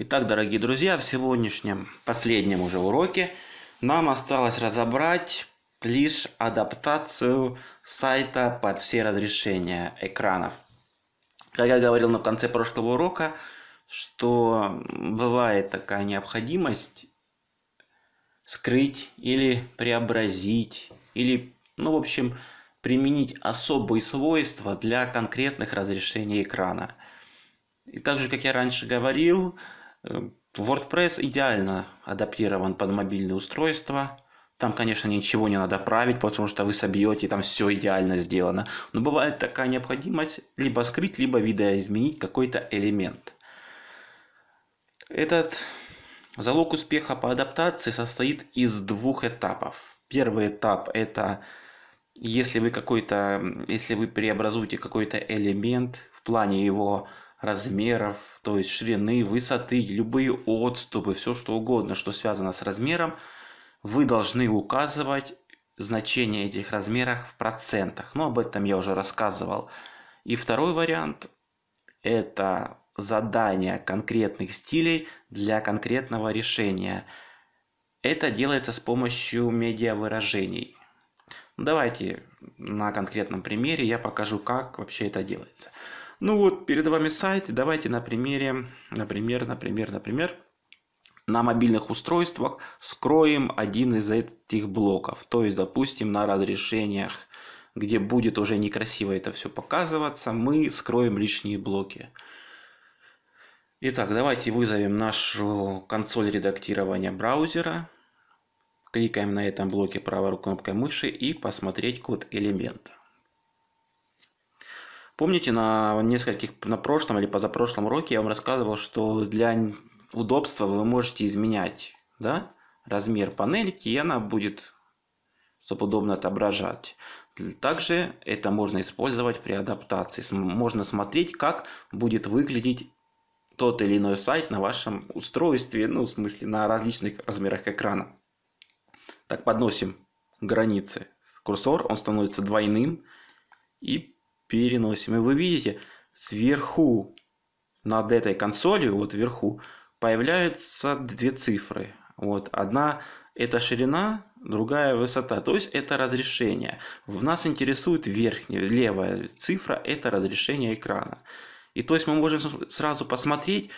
Итак, дорогие друзья, в сегодняшнем последнем уже уроке нам осталось разобрать лишь адаптацию сайта под все разрешения экранов. Как я говорил на конце прошлого урока, что бывает такая необходимость скрыть или преобразить, или, ну, в общем, применить особые свойства для конкретных разрешений экрана. И также, как я раньше говорил, Э, WordPress идеально адаптирован под мобильные устройства. Там, конечно, ничего не надо править, потому что вы собьете, там все идеально сделано. Но бывает такая необходимость либо скрыть, либо видоизменить какой-то элемент. Этот залог успеха по адаптации состоит из двух этапов. Первый этап – это если вы какой-то, если вы преобразуете какой-то элемент в плане его размеров, то есть ширины, высоты, любые отступы, все что угодно, что связано с размером, вы должны указывать значение этих размеров в процентах. Но ну, об этом я уже рассказывал. И второй вариант – это задание конкретных стилей для конкретного решения. Это делается с помощью медиавыражений. Давайте на конкретном примере я покажу, как вообще это делается. Ну вот, перед вами сайт, и давайте на примере, например, например, например, на мобильных устройствах скроем один из этих блоков. То есть, допустим, на разрешениях, где будет уже некрасиво это все показываться, мы скроем лишние блоки. Итак, давайте вызовем нашу консоль редактирования браузера. Кликаем на этом блоке правой кнопкой мыши и посмотреть код элемента. Помните, на нескольких, на прошлом или позапрошлом уроке я вам рассказывал, что для удобства вы можете изменять да, размер панельки, и она будет, чтобы удобно отображать. Также это можно использовать при адаптации. Можно смотреть, как будет выглядеть тот или иной сайт на вашем устройстве, ну, в смысле, на различных размерах экрана. Так, подносим границы. Курсор, он становится двойным. И переносим. И вы видите, сверху над этой консолью, вот вверху, появляются две цифры. Вот одна это ширина, другая высота, то есть это разрешение. В нас интересует верхняя, левая цифра, это разрешение экрана. И то есть мы можем сразу посмотреть,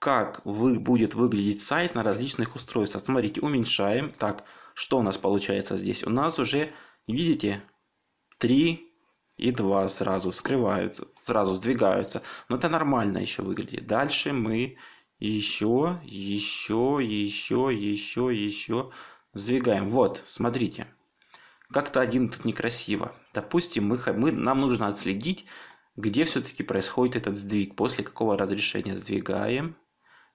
как вы, будет выглядеть сайт на различных устройствах. Смотрите, уменьшаем. Так, что у нас получается здесь? У нас уже, видите, три и два сразу скрывают, сразу сдвигаются. Но это нормально еще выглядит. Дальше мы еще, еще, еще, еще, еще сдвигаем. Вот, смотрите. Как-то один тут некрасиво. Допустим, мы, мы, нам нужно отследить, где все-таки происходит этот сдвиг, после какого разрешения сдвигаем.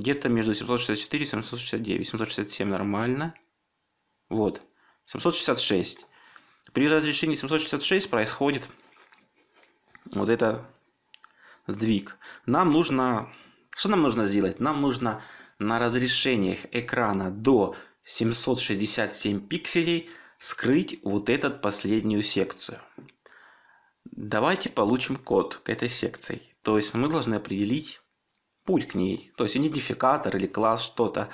Где-то между 764 и 769. 767 нормально. Вот. 766. При разрешении 766 происходит вот это сдвиг. Нам нужно... Что нам нужно сделать? Нам нужно на разрешениях экрана до 767 пикселей скрыть вот эту последнюю секцию. Давайте получим код к этой секции. То есть мы должны определить путь к ней. То есть идентификатор или класс что-то.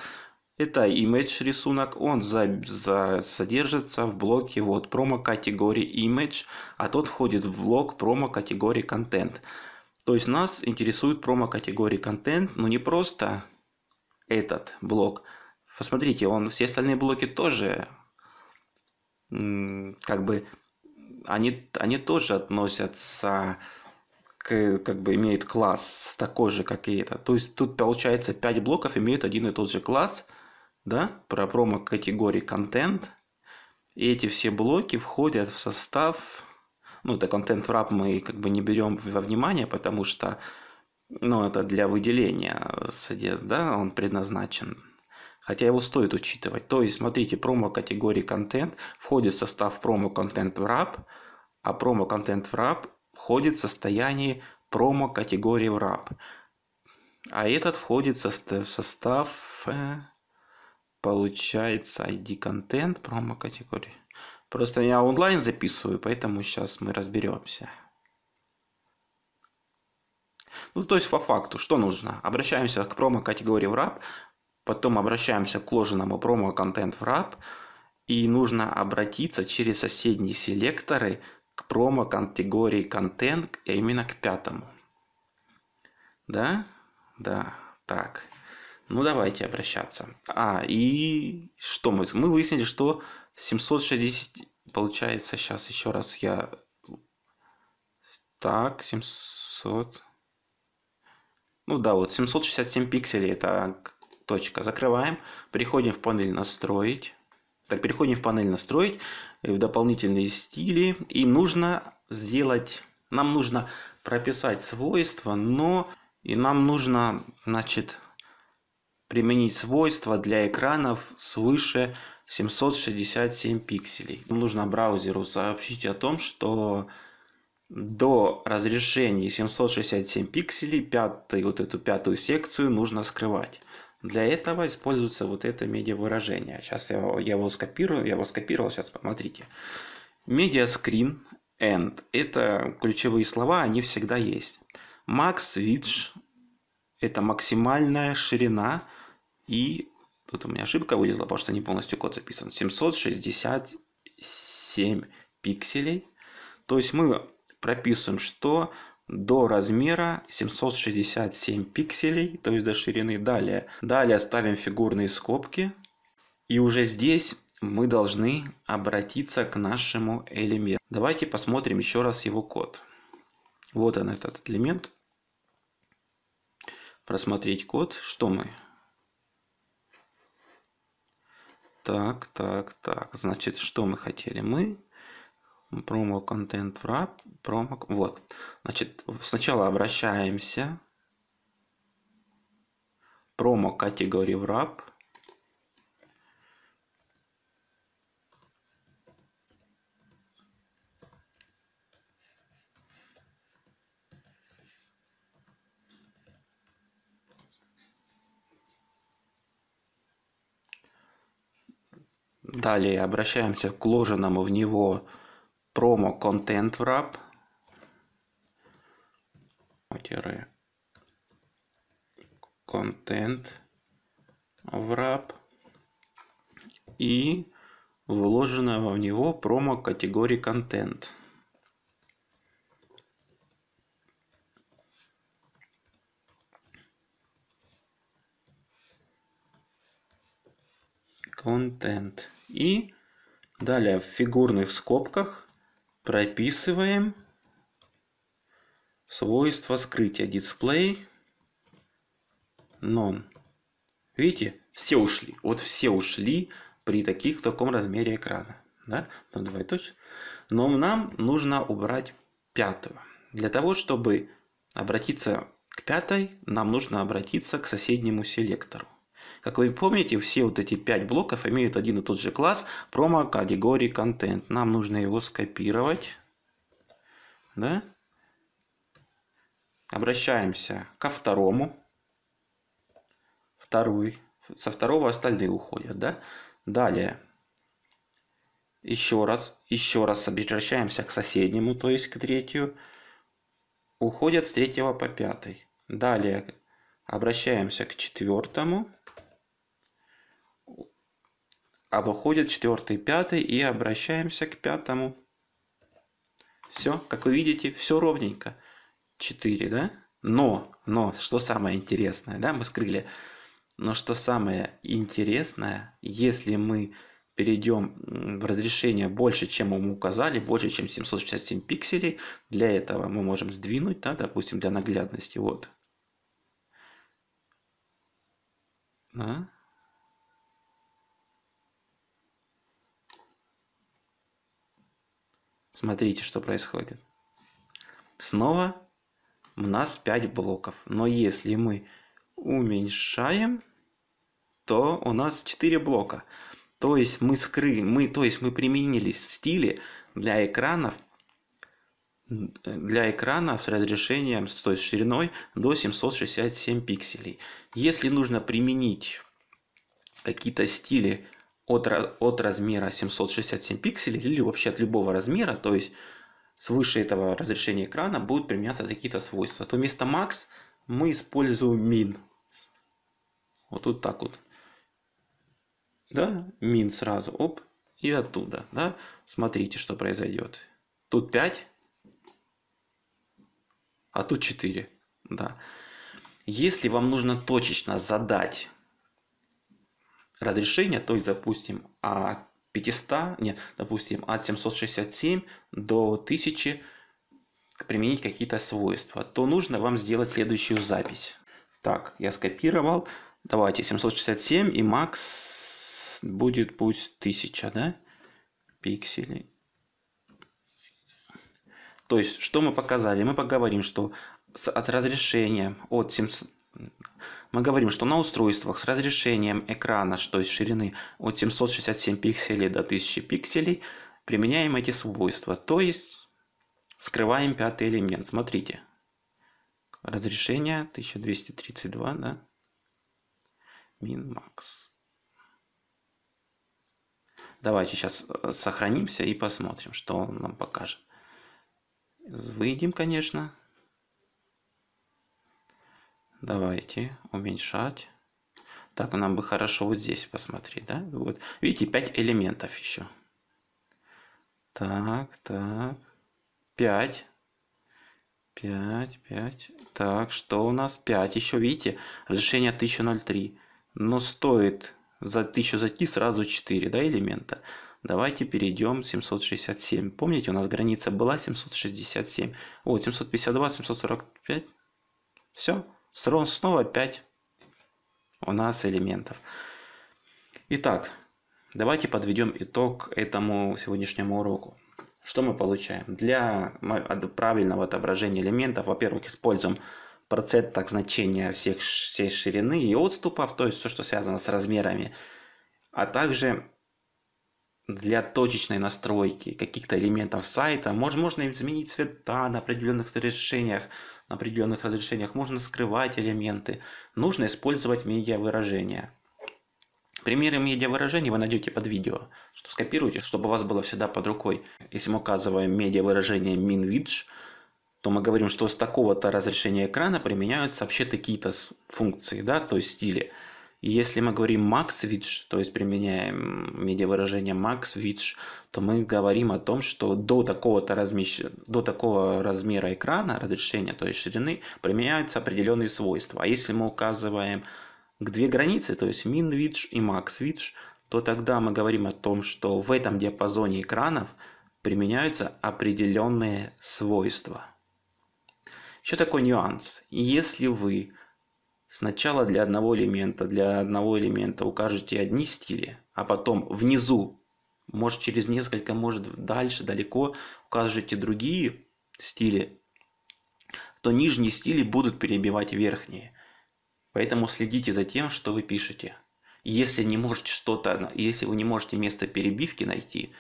Это image рисунок, он за, за, содержится в блоке вот промо категории image, а тот входит в блок промо категории контент. То есть нас интересует промо категории контент, но не просто этот блок. Посмотрите, он все остальные блоки тоже как бы они, они тоже относятся как бы имеет класс такой же, как и это. То есть тут получается 5 блоков имеют один и тот же класс, да, про промо категории контент. И эти все блоки входят в состав, ну это контент wrap мы как бы не берем во внимание, потому что, ну это для выделения, да, он предназначен. Хотя его стоит учитывать. То есть, смотрите, промо категории контент входит в состав промо контент wrap, а промо контент wrap входит в состояние промо категории в раб, а этот входит в состав, э, получается, ID-контент промо категории. Просто я онлайн записываю, поэтому сейчас мы разберемся. Ну, то есть по факту, что нужно? Обращаемся к промо категории в раб, потом обращаемся к вложенному промо контент в раб, и нужно обратиться через соседние селекторы к промо-категории контент, а именно к пятому. Да? Да. Так. Ну, давайте обращаться. А, и что мы... Мы выяснили, что 760... Получается, сейчас еще раз я... Так, 700... Ну да, вот 767 пикселей это точка. Закрываем. Переходим в панель настроить. Так, переходим в панель настроить, э, в дополнительные стили. и нужно сделать, нам нужно прописать свойства, но и нам нужно, значит, применить свойства для экранов свыше 767 пикселей. Нужно браузеру сообщить о том, что до разрешения 767 пикселей пятую, вот эту пятую секцию нужно скрывать. Для этого используется вот это медиавыражение. Сейчас я, я его скопирую, я его скопировал, сейчас посмотрите. Media screen and. Это ключевые слова, они всегда есть. Max Width – это максимальная ширина и Тут у меня ошибка вылезла, потому что не полностью код записан. 767 пикселей. То есть мы прописываем, что до размера 767 пикселей, то есть до ширины. Далее. Далее ставим фигурные скобки. И уже здесь мы должны обратиться к нашему элементу. Давайте посмотрим еще раз его код. Вот он, этот элемент. Просмотреть код. Что мы? Так, так, так. Значит, что мы хотели? Мы промо контент wrap, промо, вот. Значит, сначала обращаемся, промо категории wrap, Далее обращаемся к вложенному в него промо контент wrap тире контент wrap и вложенного в него промо категории контент. Контент. И далее в фигурных скобках прописываем свойство скрытия display non. Видите, все ушли. Вот все ушли при таких, таком размере экрана. Да? Ну, давай Но нам нужно убрать пятую. Для того, чтобы обратиться к пятой, нам нужно обратиться к соседнему селектору. Как вы помните, все вот эти пять блоков имеют один и тот же класс промо категории контент. Нам нужно его скопировать. Да? Обращаемся ко второму. Второй. Со второго остальные уходят, да? Далее. Еще раз. Еще раз обращаемся к соседнему, то есть к третью. Уходят с третьего по пятый. Далее обращаемся к четвертому обходит четвертый, пятый и обращаемся к пятому. Все, как вы видите, все ровненько. 4, да? Но, но, что самое интересное, да, мы скрыли. Но что самое интересное, если мы перейдем в разрешение больше, чем мы указали, больше, чем 767 пикселей, для этого мы можем сдвинуть, да, допустим, для наглядности, вот. Да. Смотрите, что происходит. Снова у нас 5 блоков. Но если мы уменьшаем, то у нас 4 блока. То есть мы, скры... мы, то есть мы применили стили для экранов для экрана с разрешением, то есть шириной до 767 пикселей. Если нужно применить какие-то стили от, от размера 767 пикселей или вообще от любого размера, то есть свыше этого разрешения экрана будут применяться какие-то свойства, то вместо max мы используем min. Вот тут так вот. Да, min сразу, оп, и оттуда. Да? Смотрите, что произойдет. Тут 5, а тут 4. Да. Если вам нужно точечно задать разрешение, то есть, допустим, от 500, нет, допустим, от 767 до 1000 применить какие-то свойства, то нужно вам сделать следующую запись. Так, я скопировал. Давайте 767 и макс будет пусть 1000, да? Пикселей. То есть, что мы показали? Мы поговорим, что от разрешения от 700 мы говорим, что на устройствах с разрешением экрана, то есть ширины от 767 пикселей до 1000 пикселей, применяем эти свойства, то есть скрываем пятый элемент. Смотрите, разрешение 1232, да, мин-макс. Давайте сейчас э, сохранимся и посмотрим, что он нам покажет. Выйдем, конечно. Давайте уменьшать. Так, нам бы хорошо вот здесь посмотреть, да? Вот. Видите, 5 элементов еще. Так, так. 5. 5, 5. Так, что у нас? 5. Еще, видите, разрешение 1003. Но стоит за 1000 зайти сразу 4 да, элемента. Давайте перейдем 767. Помните, у нас граница была 767. О, 752, 745. Все. Снова 5 у нас элементов. Итак, давайте подведем итог этому сегодняшнему уроку. Что мы получаем? Для правильного отображения элементов, во-первых, используем процент так значения всех, всей ширины и отступов, то есть все, что связано с размерами, а также для точечной настройки каких-то элементов сайта. может, можно изменить цвета на определенных решениях, на определенных разрешениях. Можно скрывать элементы. Нужно использовать медиа-выражения. Примеры медиа-выражений вы найдете под видео, что скопируйте, чтобы у вас было всегда под рукой. Если мы указываем медиа-выражение minvidge, то мы говорим, что с такого-то разрешения экрана применяются вообще такие-то функции, да, то есть стили. И если мы говорим max width, то есть применяем медиавыражение max width, то мы говорим о том, что до, такого-то размещ... до такого размера экрана, разрешения, то есть ширины, применяются определенные свойства. А если мы указываем к две границы, то есть min width и max width, то тогда мы говорим о том, что в этом диапазоне экранов применяются определенные свойства. Еще такой нюанс. Если вы Сначала для одного элемента, для одного элемента укажете одни стили, а потом внизу, может через несколько, может дальше, далеко укажете другие стили, то нижние стили будут перебивать верхние. Поэтому следите за тем, что вы пишете. Если не можете что-то, если вы не можете место перебивки найти,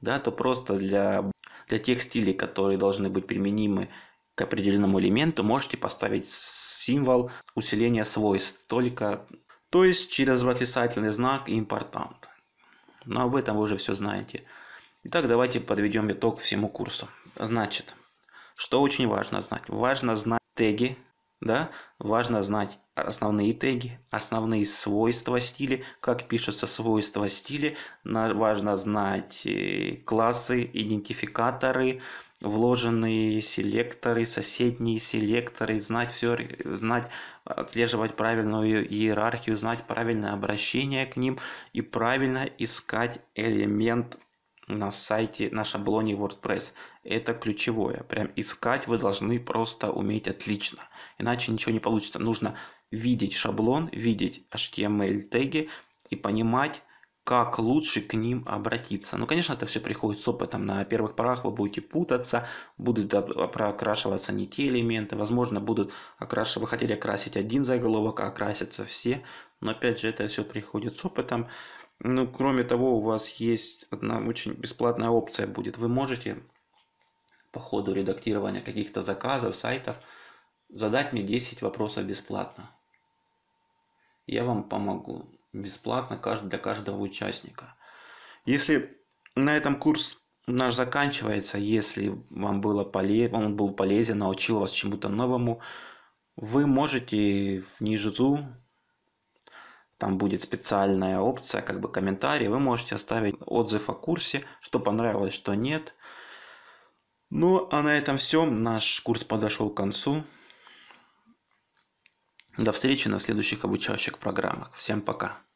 да, то просто для, для тех стилей, которые должны быть применимы к определенному элементу можете поставить символ усиления свойств только, то есть через восклицательный знак и импортант. Но об этом вы уже все знаете. Итак, давайте подведем итог всему курсу. Значит, что очень важно знать? Важно знать теги, да, важно знать основные теги, основные свойства стиля, как пишутся свойства стиля, важно знать э, классы, идентификаторы, вложенные селекторы, соседние селекторы, знать все, знать, отслеживать правильную иерархию, знать правильное обращение к ним и правильно искать элемент на сайте, на шаблоне WordPress. Это ключевое. Прям искать вы должны просто уметь отлично. Иначе ничего не получится. Нужно видеть шаблон, видеть HTML эм теги и понимать, как лучше к ним обратиться. Ну, конечно, это все приходит с опытом. На первых порах вы будете путаться, будут прокрашиваться не те элементы, возможно, будут окрашивать, вы хотели окрасить один заголовок, а окрасятся все. Но, опять же, это все приходит с опытом. Ну, кроме того, у вас есть одна очень бесплатная опция будет. Вы можете по ходу редактирования каких-то заказов, сайтов, задать мне 10 вопросов бесплатно. Я вам помогу бесплатно для каждого участника. Если на этом курс наш заканчивается, если вам было полезно, он был полезен, научил вас чему-то новому, вы можете внизу там будет специальная опция, как бы комментарий, вы можете оставить отзыв о курсе, что понравилось, что нет. Ну, а на этом все. Наш курс подошел к концу. До встречи на следующих обучающих программах. Всем пока.